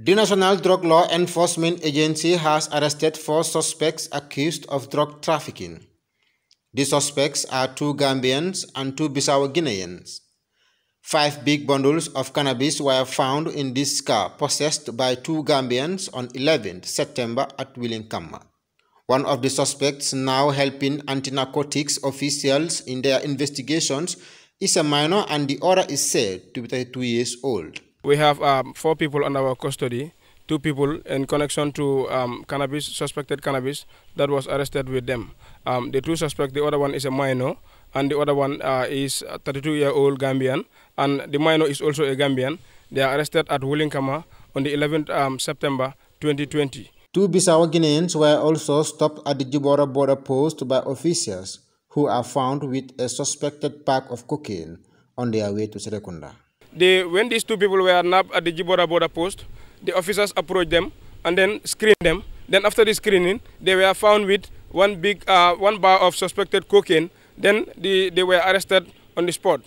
The National Drug Law Enforcement Agency has arrested four suspects accused of drug trafficking. The suspects are two Gambians and two Bissau Guineans. Five big bundles of cannabis were found in this car possessed by two Gambians on 11 September at Willinkama. One of the suspects now helping anti-narcotics officials in their investigations is a minor and the other is said to be 32 years old we have um, four people under our custody, two people in connection to um, cannabis, suspected cannabis, that was arrested with them. Um, the two suspects, the other one is a minor, and the other one uh, is a 32-year-old Gambian, and the minor is also a Gambian. They are arrested at Wulinkama on the 11th um, September 2020. Two Bissau Guineans were also stopped at the Jibora border post by officials who are found with a suspected pack of cocaine on their way to Serekunda. They, when these two people were nabbed at the Jibora border post, the officers approached them and then screened them. Then after the screening, they were found with one big, uh, one bar of suspected cocaine. Then they were arrested on the spot.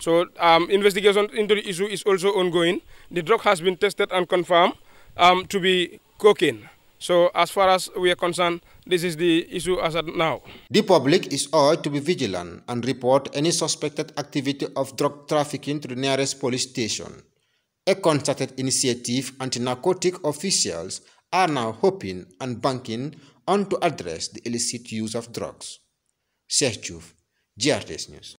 So um, investigation into the issue is also ongoing. The drug has been tested and confirmed um, to be cocaine. So as far as we are concerned, this is the issue as of now. The public is urged to be vigilant and report any suspected activity of drug trafficking to the nearest police station. A concerted initiative anti-narcotic officials are now hoping and banking on to address the illicit use of drugs. Sechuf, GRTS News.